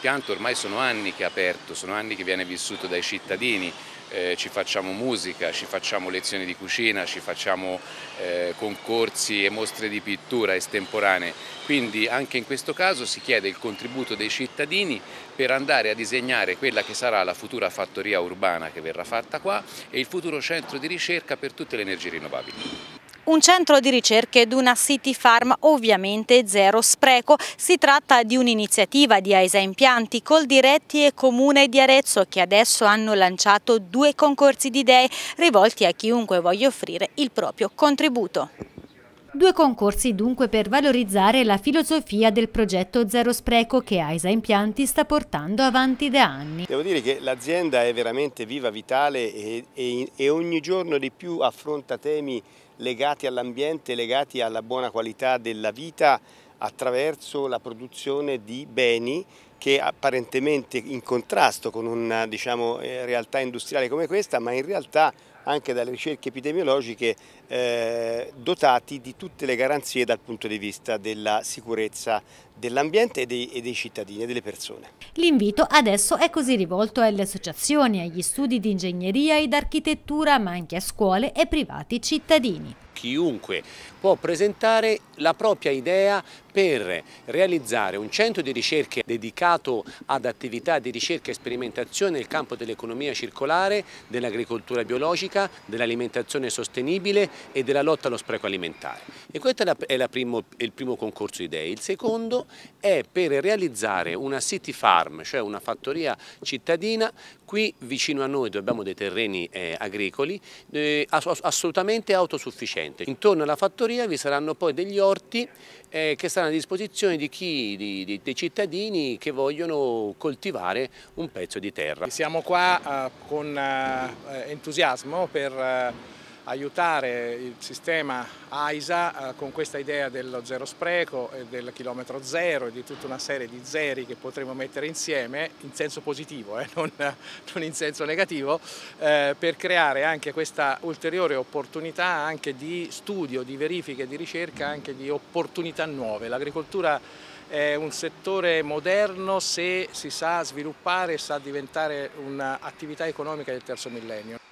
l'impianto ormai sono anni che è aperto, sono anni che viene vissuto dai cittadini, eh, ci facciamo musica, ci facciamo lezioni di cucina, ci facciamo eh, concorsi e mostre di pittura estemporanee, quindi anche in questo caso si chiede il contributo dei cittadini per andare a disegnare quella che sarà la futura fattoria urbana che verrà fatta qua e il futuro centro di ricerca per tutte le energie rinnovabili un centro di ricerca ed una city farm ovviamente zero spreco. Si tratta di un'iniziativa di Aesa Impianti col Diretti e Comune di Arezzo che adesso hanno lanciato due concorsi di idee rivolti a chiunque voglia offrire il proprio contributo. Due concorsi dunque per valorizzare la filosofia del progetto Zero Spreco che AISA Impianti sta portando avanti da anni. Devo dire che l'azienda è veramente viva, vitale e, e, e ogni giorno di più affronta temi legati all'ambiente, legati alla buona qualità della vita attraverso la produzione di beni che apparentemente in contrasto con una diciamo, eh, realtà industriale come questa, ma in realtà anche dalle ricerche epidemiologiche eh, dotati di tutte le garanzie dal punto di vista della sicurezza dell'ambiente e, e, dei cittadini e delle persone. L'invito adesso è così rivolto alle associazioni, agli studi di ingegneria ed architettura, ma anche a scuole e privati cittadini. Chiunque può presentare la propria idea per realizzare un centro di ricerche dedicato dedicato ad attività di ricerca e sperimentazione nel campo dell'economia circolare, dell'agricoltura biologica, dell'alimentazione sostenibile e della lotta allo spreco alimentare. E questo è, la primo, il primo concorso idee. Il secondo è per realizzare una city farm, cioè una fattoria cittadina Qui vicino a noi dove abbiamo dei terreni eh, agricoli eh, assolutamente autosufficiente. Intorno alla fattoria vi saranno poi degli orti eh, che saranno a disposizione di chi, di, di, dei cittadini che vogliono coltivare un pezzo di terra. Siamo qua eh, con eh, entusiasmo per eh, aiutare il sistema AISA eh, con questa idea dello zero spreco, del chilometro zero e di tutta una serie di zeri che potremo mettere insieme in senso positivo, eh, non, non, in senso negativo, eh, per creare anche questa ulteriore opportunità anche di studio, di verifica, e di ricerca, anche di opportunità nuove. L'agricoltura è un settore moderno se si sa sviluppare e sa diventare un'attività economica del terzo millennio.